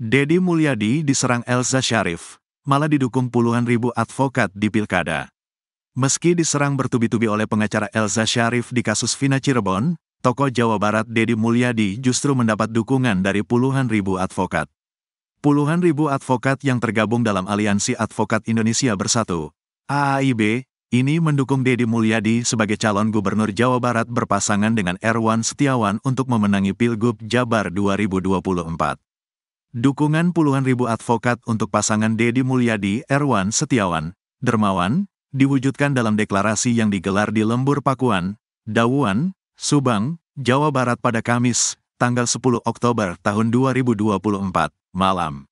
Dedi Mulyadi diserang Elza Sharif, malah didukung puluhan ribu advokat di pilkada. Meski diserang bertubi-tubi oleh pengacara Elza Sharif di kasus Vina Cirebon, tokoh Jawa Barat Dedi Mulyadi justru mendapat dukungan dari puluhan ribu advokat. Puluhan ribu advokat yang tergabung dalam Aliansi Advokat Indonesia Bersatu, AAIB, ini mendukung Dedi Mulyadi sebagai calon gubernur Jawa Barat berpasangan dengan Erwan Setiawan untuk memenangi Pilgub Jabar 2024. Dukungan puluhan ribu advokat untuk pasangan Dedi Mulyadi, Erwan Setiawan, Dermawan, diwujudkan dalam deklarasi yang digelar di Lembur Pakuan, Dawuan, Subang, Jawa Barat pada Kamis, tanggal 10 Oktober tahun 2024, malam.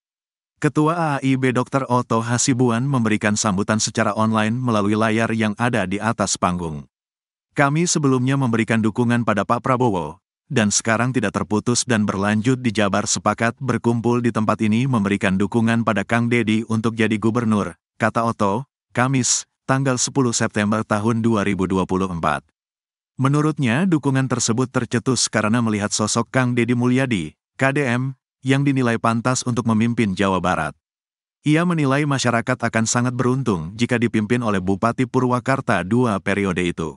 Ketua AAIB Dr. Otto Hasibuan memberikan sambutan secara online melalui layar yang ada di atas panggung. Kami sebelumnya memberikan dukungan pada Pak Prabowo, dan sekarang tidak terputus dan berlanjut di Jabar sepakat berkumpul di tempat ini memberikan dukungan pada Kang Dedi untuk jadi gubernur, kata Oto, Kamis, tanggal 10 September tahun 2024. Menurutnya dukungan tersebut tercetus karena melihat sosok Kang Dedi Mulyadi, KDM, yang dinilai pantas untuk memimpin Jawa Barat. Ia menilai masyarakat akan sangat beruntung jika dipimpin oleh Bupati Purwakarta dua periode itu.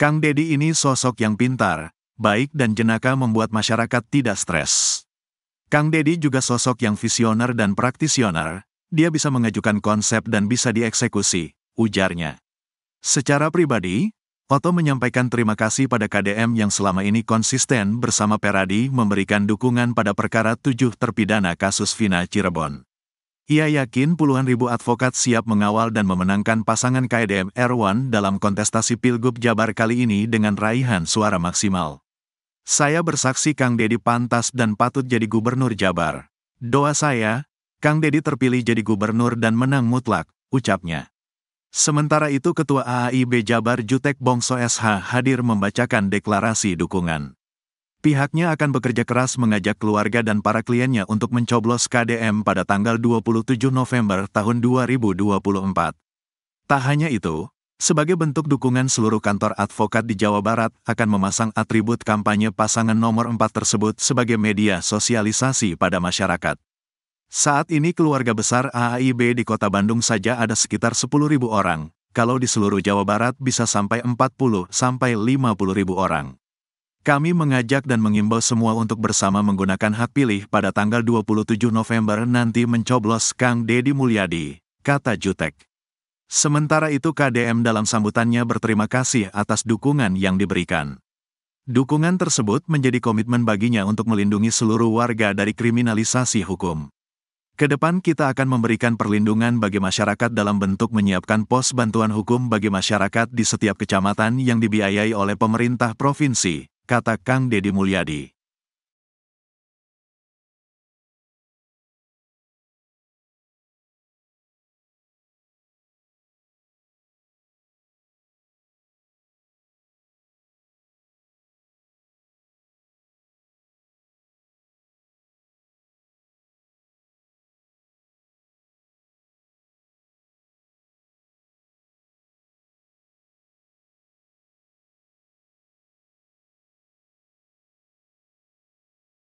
Kang Dedi ini sosok yang pintar, baik dan jenaka membuat masyarakat tidak stres. Kang Deddy juga sosok yang visioner dan praktisioner, dia bisa mengajukan konsep dan bisa dieksekusi, ujarnya. Secara pribadi, Oto menyampaikan terima kasih pada KDM yang selama ini konsisten bersama Peradi memberikan dukungan pada perkara tujuh terpidana kasus Vina Cirebon. Ia yakin puluhan ribu advokat siap mengawal dan memenangkan pasangan KDM R1 dalam kontestasi Pilgub Jabar kali ini dengan raihan suara maksimal. Saya bersaksi Kang Deddy pantas dan patut jadi gubernur Jabar. Doa saya, Kang Deddy terpilih jadi gubernur dan menang mutlak, ucapnya. Sementara itu Ketua AIB Jabar Jutek Bongso SH hadir membacakan deklarasi dukungan. Pihaknya akan bekerja keras mengajak keluarga dan para kliennya untuk mencoblos KDM pada tanggal 27 November tahun 2024. Tak hanya itu, sebagai bentuk dukungan seluruh kantor advokat di Jawa Barat akan memasang atribut kampanye pasangan nomor 4 tersebut sebagai media sosialisasi pada masyarakat. Saat ini keluarga besar AAIB di kota Bandung saja ada sekitar 10.000 orang, kalau di seluruh Jawa Barat bisa sampai 40 sampai 50.000 orang. Kami mengajak dan mengimbau semua untuk bersama menggunakan hak pilih pada tanggal 27 November nanti mencoblos Kang Dedi Mulyadi, kata Jutek. Sementara itu KDM dalam sambutannya berterima kasih atas dukungan yang diberikan. Dukungan tersebut menjadi komitmen baginya untuk melindungi seluruh warga dari kriminalisasi hukum. Kedepan kita akan memberikan perlindungan bagi masyarakat dalam bentuk menyiapkan pos bantuan hukum bagi masyarakat di setiap kecamatan yang dibiayai oleh pemerintah provinsi, kata Kang Deddy Mulyadi.